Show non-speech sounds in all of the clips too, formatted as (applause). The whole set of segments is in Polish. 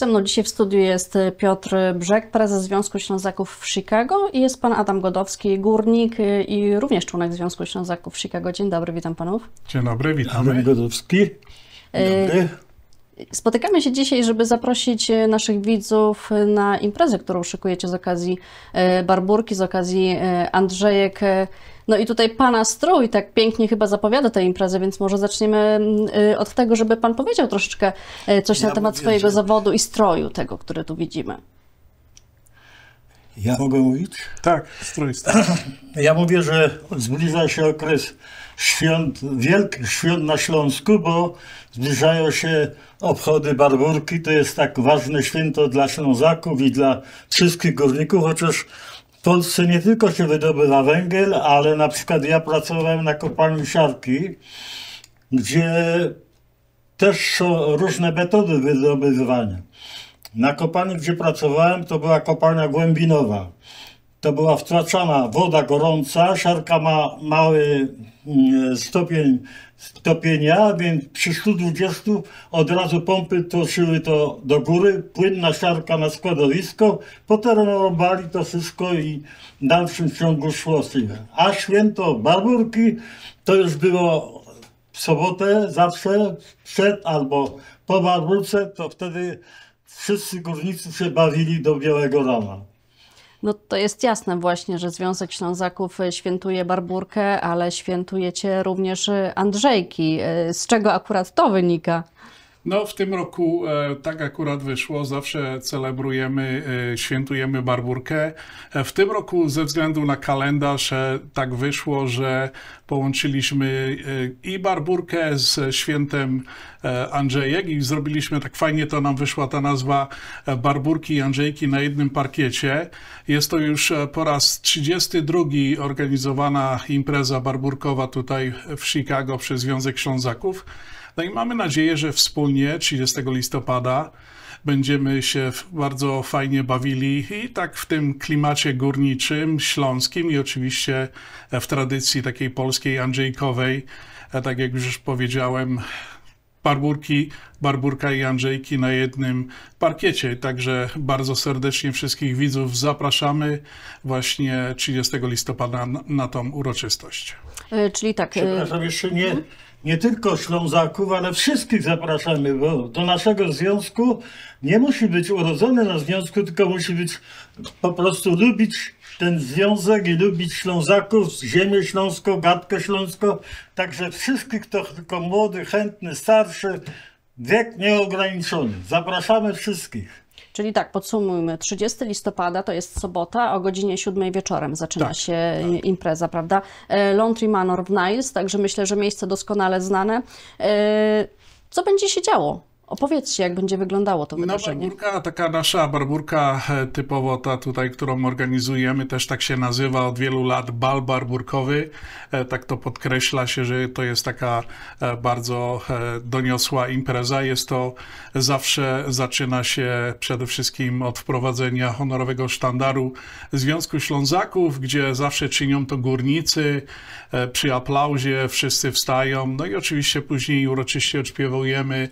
Ze mną dzisiaj w studiu jest e, Piotr Brzeg, prezes Związku Ślązaków w Chicago i jest pan Adam Godowski, górnik e, i również członek Związku Ślązaków w Chicago. Dzień dobry, witam panów. Dzień dobry, witam. Adam Godowski. Dzień dobry. Spotykamy się dzisiaj, żeby zaprosić e, naszych widzów e, na imprezę, którą szykujecie z okazji e, Barburki, z okazji Andrzejek. No i tutaj Pana strój tak pięknie chyba zapowiada tę imprezę, więc może zaczniemy od tego, żeby Pan powiedział troszeczkę coś ja na temat swojego zawodu i stroju tego, który tu widzimy. Ja... Mogę mówić? Tak, strój, strój. (clears throat) Ja mówię, że zbliża się okres świąt, wielkich świąt na Śląsku, bo zbliżają się obchody Barburki. To jest tak ważne święto dla Ślązaków i dla wszystkich górników, chociaż w Polsce nie tylko się wydobywa węgiel, ale na przykład ja pracowałem na kopalni siarki, gdzie też są różne metody wydobywania. Na kopalni, gdzie pracowałem, to była kopalnia głębinowa to była wtracana woda gorąca, siarka ma mały mm, stopień stopienia, więc przy 120 od razu pompy toczyły to do góry, płynna siarka na składowisko, potem robali to wszystko i w dalszym ciągu szło z A święto Barburki to już było w sobotę zawsze, przed albo po Barburce, to wtedy wszyscy górnicy się bawili do białego rana. No to jest jasne właśnie, że Związek Ślązaków e, świętuje Barburkę, ale świętujecie również e, Andrzejki. E, z czego akurat to wynika? No, w tym roku e, tak akurat wyszło. Zawsze celebrujemy, e, świętujemy Barburkę. E, w tym roku, ze względu na kalendarz, tak wyszło, że połączyliśmy i Barburkę z świętem Andrzejek i zrobiliśmy tak fajnie, to nam wyszła ta nazwa Barburki i Andrzejki na jednym parkiecie. Jest to już po raz 32 organizowana impreza barburkowa tutaj w Chicago przez Związek Ślązaków. No i mamy nadzieję, że wspólnie 30 listopada będziemy się bardzo fajnie bawili i tak w tym klimacie górniczym, śląskim i oczywiście w tradycji takiej polskiej, andrzejkowej, e, tak jak już powiedziałem, Barburki, Barburka i Andrzejki na jednym parkiecie. Także bardzo serdecznie wszystkich widzów zapraszamy właśnie 30 listopada na, tą uroczystość. E, czyli tak. E, Przepraszam, jeszcze nie. Mhm nie tylko Ślązaków, ale wszystkich zapraszamy, bo do naszego związku nie musi być urodzony na związku, tylko musi być po prostu lubić ten związek i lubić Ślązaków, ziemię śląską, gadkę śląską. Także wszystkich, kto tylko młody, chętny, starszy, wiek nieograniczony. Zapraszamy wszystkich. Czyli tak, podsumujmy, 30 listopada to jest sobota, o godzinie 7 wieczorem zaczyna tak, się tak. impreza, prawda? E, Laundry Manor w Niles, także myślę, że miejsce doskonale znane. E, co będzie się działo? Opowiedzcie, jak będzie wyglądało to no, wydarzenie. No, barburka, taka nasza barburka e, typowo ta tutaj, którą organizujemy, też tak się nazywa od wielu lat bal barburkowy. E, tak to podkreśla się, że to jest taka e, bardzo doniosła impreza. Jest to zawsze zaczyna się przede wszystkim od wprowadzenia honorowego sztandaru Związku Ślązaków, gdzie zawsze czynią to górnicy. Przy aplauzie wszyscy wstają. No i oczywiście później uroczyście odśpiewujemy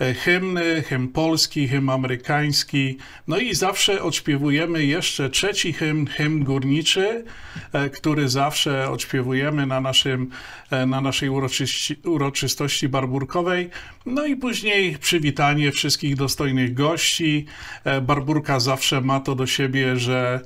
E, hymny, hymn polski, hymn amerykański. No i zawsze odśpiewujemy jeszcze trzeci hymn, hymn górniczy, e, który zawsze odśpiewujemy na, naszym, e, na naszej uroczyści, uroczystości barburkowej. No i później przywitanie wszystkich dostojnych gości. Barburka zawsze ma to do siebie, że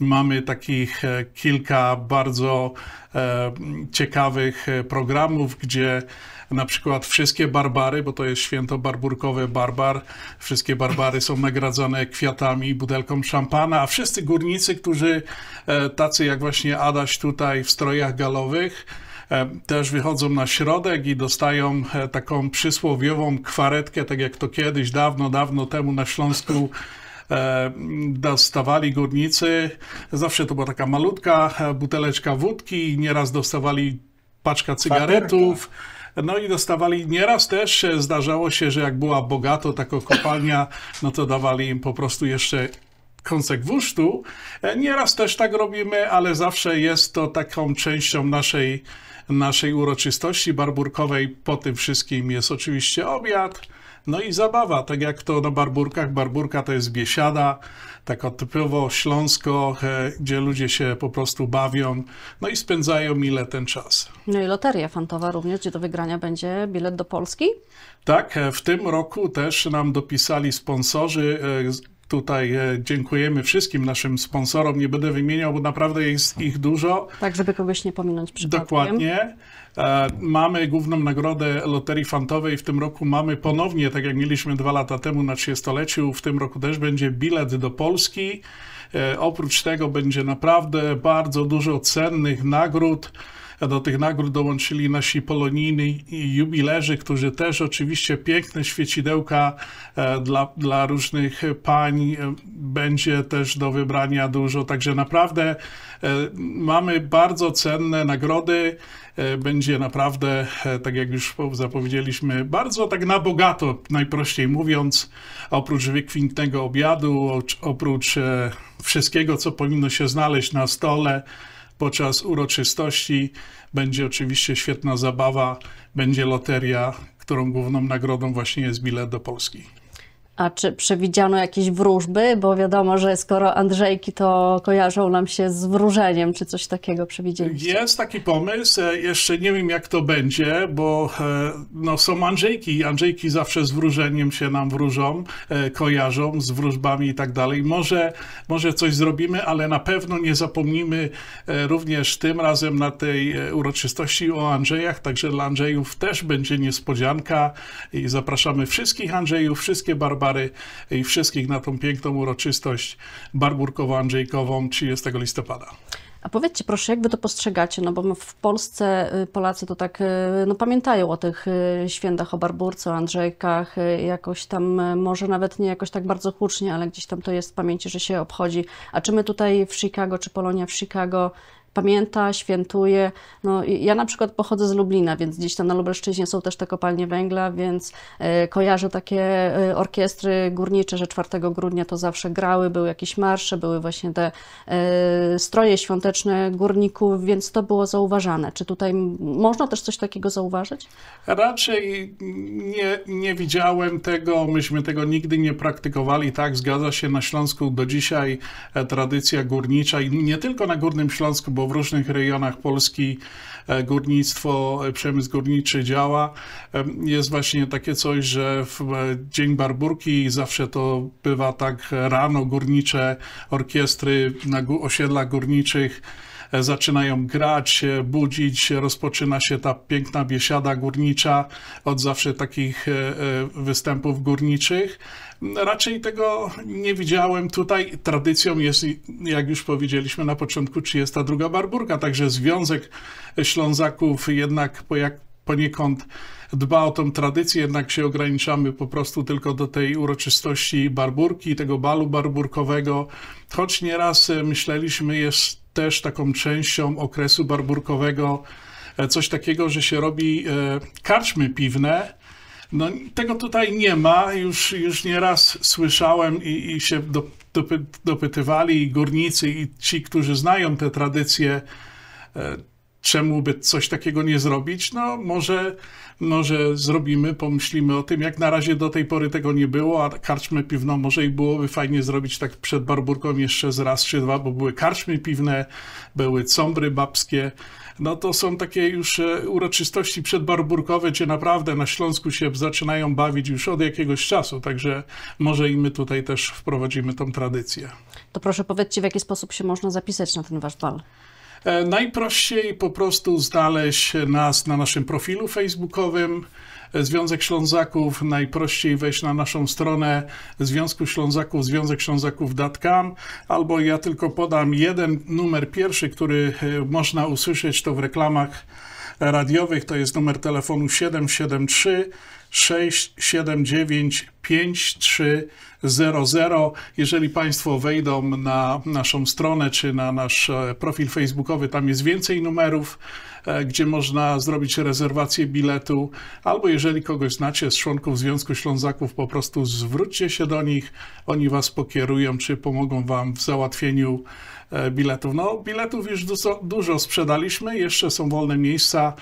Mamy takich e, kilka bardzo e, ciekawych e, programów, gdzie na przykład wszystkie barbary, bo to jest święto barburkowe barbar, wszystkie barbary są nagradzane kwiatami i budelką szampana, a wszyscy górnicy, którzy tacy jak właśnie Adaś tutaj w strojach galowych, też wychodzą na środek i dostają taką przysłowiową kwaretkę, tak jak to kiedyś, dawno, dawno temu na Śląsku E, dostawali górnicy, zawsze to była taka malutka e, buteleczka wódki, nieraz dostawali paczka cygaretów. No i dostawali nieraz też zdarzało się, że jak była bogato taka kopalnia, no to dawali im po prostu jeszcze kąsek wusztu. E, nieraz też tak robimy, ale zawsze jest to taką częścią naszej, naszej uroczystości barburkowej. Po tym wszystkim jest oczywiście obiad. No i zabawa, tak jak to na barburkach. Barburka to jest biesiada, tak typowo śląsko, gdzie ludzie się po prostu bawią, no i spędzają mile ten czas. No i loteria fantowa również, gdzie do wygrania będzie bilet do Polski? Tak, w tym roku też nam dopisali sponsorzy e, Tutaj e, dziękujemy wszystkim naszym sponsorom. Nie będę wymieniał, bo naprawdę jest ich dużo. Tak, żeby kogoś nie pominąć przypadkiem. Dokładnie. E, mamy główną nagrodę Loterii Fantowej. W tym roku mamy ponownie, tak jak mieliśmy dwa lata temu na 30-leciu, w tym roku też będzie bilet do Polski. E, oprócz tego będzie naprawdę bardzo dużo cennych nagród do tych nagród dołączyli nasi polonijni jubilerzy, którzy też oczywiście piękne świecidełka e, dla, dla różnych pań e, będzie też do wybrania dużo. Także naprawdę e, mamy bardzo cenne nagrody. Będzie naprawdę, tak jak już zapowiedzieliśmy, bardzo tak na bogato, najprościej mówiąc, oprócz wykwintnego obiadu, oprócz wszystkiego, co powinno się znaleźć na stole, podczas uroczystości. Będzie oczywiście świetna zabawa, będzie loteria, którą główną nagrodą właśnie jest bilet do Polski. A czy przewidziano jakieś wróżby? Bo wiadomo, że skoro Andrzejki, to kojarzą nam się z wróżeniem, czy coś takiego przewidzieliście? Jest taki pomysł, e, jeszcze nie wiem jak to będzie, bo e, no, są Andrzejki Andrzejki zawsze z wróżeniem się nam wróżą, e, kojarzą z wróżbami i tak dalej. Może, może coś zrobimy, ale na pewno nie zapomnimy również tym razem na tej uroczystości o Andrzejach, także dla Andrzejów też będzie niespodzianka i zapraszamy wszystkich Andrzejów, wszystkie Barbary Barbary i wszystkich na tą piękną uroczystość barburkowo-andrzejkową 30 listopada. A powiedzcie proszę, jak wy to postrzegacie? No bo w Polsce y, Polacy to tak y, no, pamiętają o tych y, świętach, o Barburce, o Andrzejkach, jakoś tam może nawet nie jakoś tak bardzo hucznie, ale gdzieś tam to jest w pamięci, że się obchodzi. A czy my tutaj w Chicago, czy Polonia w Chicago pamięta, świętuje. No, ja na przykład pochodzę z Lublina, więc gdzieś tam na Lubelszczyźnie są też te kopalnie węgla, więc e, kojarzę takie e, orkiestry górnicze, że 4 grudnia to zawsze grały, były jakieś marsze, były właśnie te e, stroje świąteczne górników, więc to było zauważane. Czy tutaj można też coś takiego zauważyć? Raczej nie, nie widziałem tego, myśmy tego nigdy nie praktykowali. Tak, zgadza się, na Śląsku do dzisiaj tradycja górnicza i nie tylko na Górnym Śląsku, bo w różnych rejonach Polski e, górnictwo, e, przemysł górniczy działa. Jest właśnie takie coś, że w e, Dzień Barburki zawsze to bywa tak rano górnicze orkiestry na osiedlach górniczych E, zaczynają grać, budzić, rozpoczyna się ta piękna biesiada górnicza, od zawsze takich e, e, występów górniczych. Raczej tego nie widziałem tutaj. Tradycją jest, jak już powiedzieliśmy na początku, 32 Barburga, także Związek Ślązaków jednak po jak poniekąd dba o tą tradycję, jednak się ograniczamy po prostu tylko do tej uroczystości barburki, tego balu barburkowego, choć nieraz e, myśleliśmy, jest też taką częścią okresu barburkowego e, coś takiego, że się robi e, karczmy piwne, no, tego tutaj nie ma, już, już nieraz słyszałem i, i się dopy, dopytywali i górnicy i ci, którzy znają te tradycje, czemu by coś takiego nie zrobić? No może, może zrobimy, pomyślimy o tym. Jak na razie do tej pory tego nie było, a karczmy piwno może i byłoby fajnie zrobić tak przed barburką jeszcze z raz czy dwa, bo były karczmy piwne, były cąbry babskie. No to są takie już e, uroczystości przedbarburkowe, gdzie naprawdę na Śląsku się zaczynają bawić już od jakiegoś czasu, także może i my tutaj też wprowadzimy tą tradycję. To proszę powiedzcie, w jaki sposób się można zapisać na ten wasz bal? E, najprościej po prostu znaleźć nas na naszym profilu facebookowym. E, Związek Ślązaków, najprościej wejść na naszą stronę Związku Ślązaków, Związek Ślązaków.com, albo ja tylko podam jeden numer pierwszy, który e, można usłyszeć to w reklamach radiowych, to jest numer telefonu 773 679 5300. Jeżeli Państwo wejdą na naszą stronę czy na nasz e, profil facebookowy, tam jest więcej numerów, e, gdzie można zrobić rezerwację biletu, albo jeżeli kogoś znacie z członków Związku Ślązaków, po prostu zwróćcie się do nich, oni Was pokierują, czy pomogą Wam w załatwieniu e, biletów. No, biletów już dużo, dużo sprzedaliśmy, jeszcze są wolne miejsca,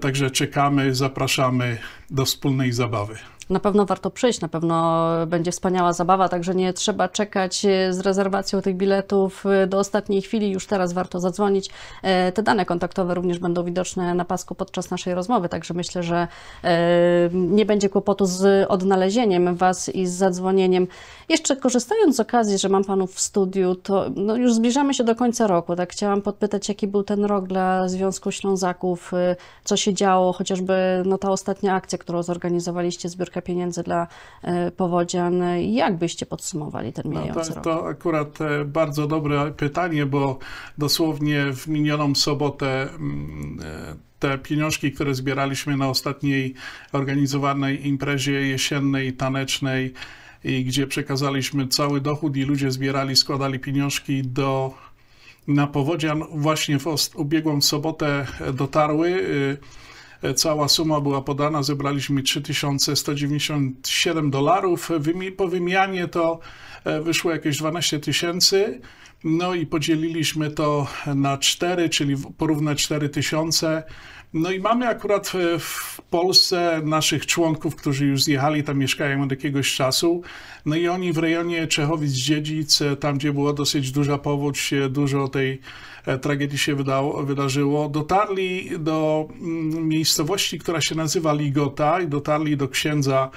także czekamy, zapraszamy do wspólnej zabawy na pewno warto przyjść, na pewno będzie wspaniała zabawa, także nie trzeba czekać e, z rezerwacją tych biletów e, do ostatniej chwili, już teraz warto zadzwonić. E, te dane kontaktowe również będą widoczne na pasku podczas naszej rozmowy, także myślę, że nie będzie kłopotu z odnalezieniem Was i z zadzwonieniem. Jeszcze korzystając z okazji, że mam Panów w studiu, to no już zbliżamy się do końca roku, tak chciałam podpytać, jaki był ten rok dla Związku Ślązaków, co się działo, chociażby no, ta ostatnia akcja, którą zorganizowaliście, zbiórkę troszeczkę pieniędzy dla e, powodzian. Jak byście podsumowali ten mijający no, to, to akurat e, bardzo dobre pytanie, bo dosłownie w minioną sobotę mm, e, te pieniążki, które zbieraliśmy na ostatniej organizowanej imprezie jesiennej, tanecznej, i gdzie przekazaliśmy cały dochód i ludzie zbierali, składali pieniążki do na powodzian właśnie w ubiegłą sobotę dotarły. E, cała suma była podana, zebraliśmy 3197 dolarów. Po wymianie to e, wyszło jakieś 12 tysięcy. No i podzieliliśmy to na 4, czyli porównać 4 tysiące no i mamy akurat e, w Polsce naszych członków, którzy już zjechali, tam mieszkają od jakiegoś czasu. No i oni w rejonie Czechowic-Dziedzic, e, tam gdzie była dosyć duża powódź, e, dużo tej tragedii się wydało, wydarzyło, dotarli do mm, miejscowości, która się nazywa Ligota i dotarli do księdza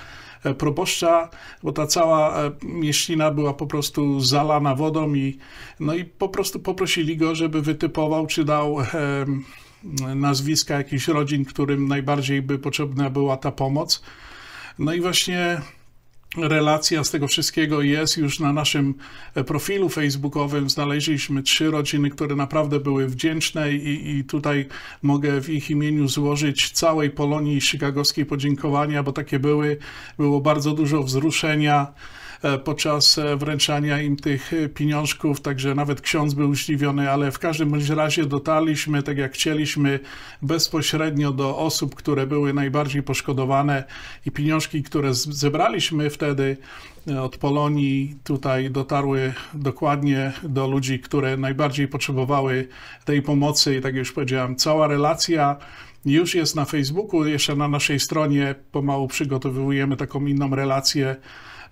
proboszcza, bo ta cała mieścina była po prostu zalana wodą i no i po prostu poprosili go, żeby wytypował, czy dał nazwiska jakichś rodzin, którym najbardziej by potrzebna była ta pomoc. No i właśnie relacja z tego wszystkiego jest już na naszym profilu facebookowym. Znaleźliśmy trzy rodziny, które naprawdę były wdzięczne i, i tutaj mogę w ich imieniu złożyć całej Polonii chicagowskiej podziękowania, bo takie były. Było bardzo dużo wzruszenia. E, podczas e, wręczania im tych e, pieniążków, także nawet ksiądz był zdziwiony, ale w każdym bądź razie dotarliśmy, tak jak chcieliśmy, bezpośrednio do osób, które były najbardziej poszkodowane i pieniążki, które zebraliśmy wtedy od Polonii tutaj dotarły dokładnie do ludzi, które najbardziej potrzebowały tej pomocy i tak jak już powiedziałem, cała relacja już jest na Facebooku, jeszcze na naszej stronie pomału przygotowujemy taką inną relację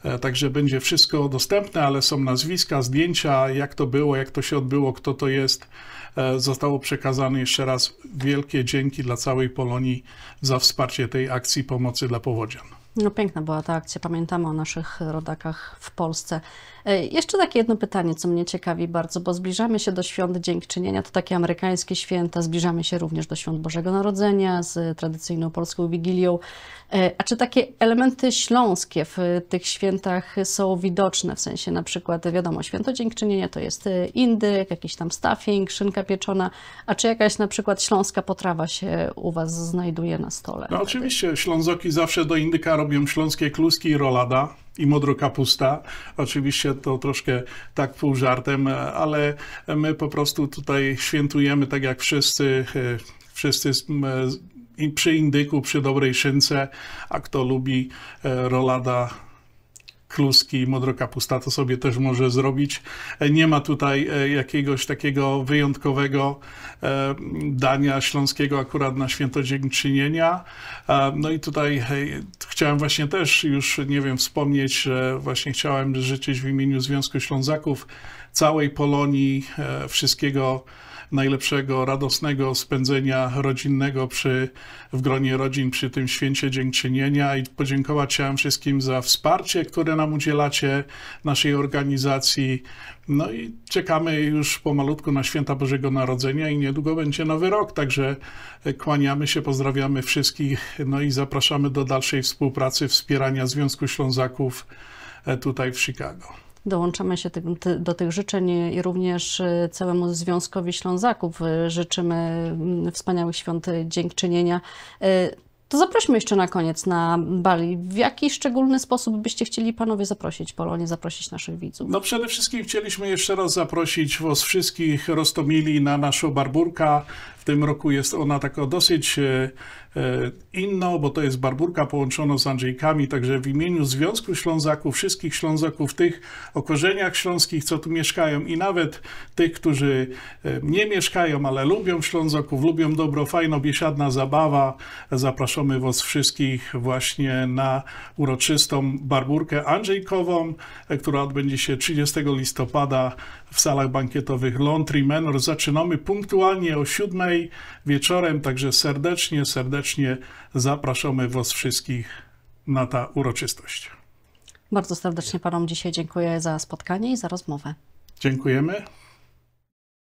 E, także będzie wszystko dostępne, ale są nazwiska, zdjęcia, jak to było, jak to się odbyło, kto to jest. E, zostało przekazane jeszcze raz wielkie dzięki dla całej Polonii za wsparcie tej akcji pomocy dla powodzian. No piękna była ta akcja. Pamiętamy o naszych rodakach w Polsce. E, jeszcze takie jedno pytanie, co mnie ciekawi bardzo, bo zbliżamy się do świąt dziękczynienia, to takie amerykańskie święta, zbliżamy się również do świąt Bożego Narodzenia z tradycyjną polską Wigilią. E, a czy takie elementy śląskie w tych świętach są widoczne? W sensie na przykład, wiadomo, święto dziękczynienia to jest e, indyk, jakiś tam stuffing, szynka pieczona, a czy jakaś na przykład śląska potrawa się u Was znajduje na stole? No oczywiście, Ślązoki zawsze do indyka robią śląskie kluski i rolada i modro kapusta. Oczywiście to troszkę tak pół żartem, ale my po prostu tutaj świętujemy tak jak wszyscy, e, wszyscy e, przy indyku, przy dobrej szynce, a kto lubi e, rolada kluski i modro kapusta to sobie też może zrobić. E, nie ma tutaj e, jakiegoś takiego wyjątkowego e, dania śląskiego akurat na święto dziękczynienia. No i tutaj chciałem właśnie też już, nie wiem, wspomnieć, że właśnie chciałem życzyć w imieniu Związku Ślązaków całej Polonii wszystkiego najlepszego, radosnego spędzenia rodzinnego przy, w gronie rodzin przy tym święcie dziękczynienia i podziękować chciałem wszystkim za wsparcie, które nam udzielacie, naszej organizacji. No i czekamy już pomalutku na święta Bożego Narodzenia i niedługo będzie nowy rok, także kłaniamy się, pozdrawiamy wszystkich, no i zapraszamy do dalszej współpracy, wspierania Związku Ślązaków e, tutaj w Chicago. Dołączamy się do tych życzeń i również y, całemu Związkowi Ślązaków y, życzymy mm, wspaniałych świąt dziękczynienia. Y, to zaprośmy jeszcze na koniec na Bali. W jaki szczególny sposób byście chcieli panowie zaprosić Polonię, zaprosić naszych widzów? No przede wszystkim chcieliśmy jeszcze raz zaprosić was wszystkich Rostomili na naszą barburka, tym roku jest ona taka dosyć e, e, inną, bo to jest barburka połączona z Andrzejkami, także w imieniu Związku Ślązaków, wszystkich Ślązaków, tych o korzeniach śląskich, co tu mieszkają i nawet tych, którzy e, nie mieszkają, ale lubią Ślązaków, lubią dobro, fajno, biesiadna zabawa, zapraszamy Was wszystkich właśnie na uroczystą barburkę Andrzejkową, która odbędzie się 30 listopada w salach bankietowych Laundry Manor. Zaczynamy punktualnie o 7 wieczorem, także serdecznie, serdecznie zapraszamy Was wszystkich na ta uroczystość. Bardzo serdecznie Panom dzisiaj dziękuję za spotkanie i za rozmowę. Dziękujemy.